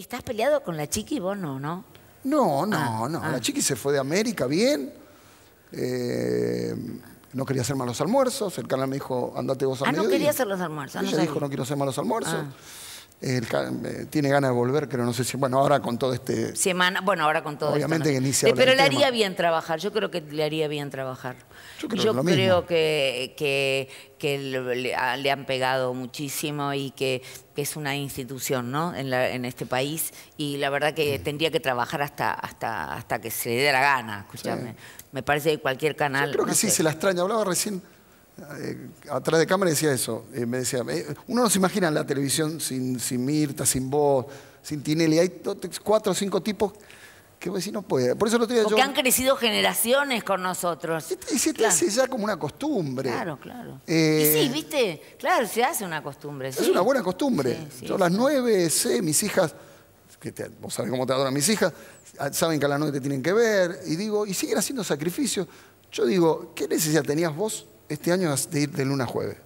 ¿Estás peleado con la chiqui vos no, no? No, no, ah, no. Ah. La chiqui se fue de América bien. Eh, no quería hacer malos almuerzos. El canal me dijo, andate vos a Ah, no quería hacer los almuerzos. Ella no dijo, no quiero hacer malos almuerzos. Ah. Eh, tiene ganas de volver, pero no sé si. Bueno, ahora con todo este. Semana, bueno, ahora con todo Obviamente que inicia... Eh, pero le haría bien trabajar, yo creo que le haría bien trabajar. Yo creo, que, que, le, han pegado muchísimo y que, es una institución ¿no? en, este país. Y la verdad que tendría que trabajar hasta, hasta, hasta que se le dé la gana, escúchame. Me parece que cualquier canal. creo que sí, se la extraña. Hablaba recién eh, atrás de cámara decía eso, eh, me decía, eh, uno no se imagina la televisión sin, sin Mirta, sin vos, sin Tinelli, hay cuatro o cinco tipos que vos no puede. Por eso lo Porque han crecido generaciones con nosotros. Y, se te hace ya como una costumbre. Claro, claro. Y sí, viste, claro, se hace una costumbre. Es una buena costumbre. yo a las nueve sé, mis hijas, que vos sabés cómo te adoran mis hijas, ah, saben que a las nueve te tienen que ver, y digo, y siguen haciendo sacrificios. Yo digo, ¿qué necesidad tenías vos este año vas de ir de luna a jueves.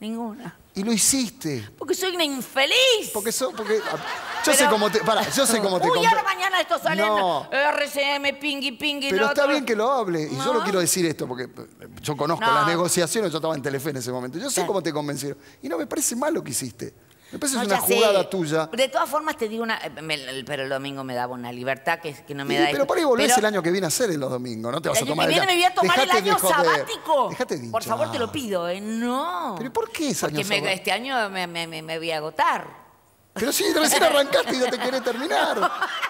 Ninguna. Y lo hiciste. Porque soy una infeliz. Porque soy porque ah, yo sé cómo te para, yo sé cómo te Uy, mañana esto sale RCM pingui pingui Pero está bien que lo hable y yo lo quiero decir esto porque eh, yo conozco las negociaciones, yo estaba en Telefe en ese momento. Yo sé cómo te convencieron y no me parece mal lo que hiciste. Me es una jugada tuya. De todas formas, te digo una. pero el domingo me daba una libertad que, que no me da da. Pero por ahí volvés el año que viene a ser en los domingos, no te vas a tomar. El año me voy a tomar el año sabático. Por favor, te lo pido, ¿eh? No. ¿Pero por qué ese año sabático? Porque este año me, me, me voy a agotar. Pero sí, recién arrancaste y ya te querés terminar.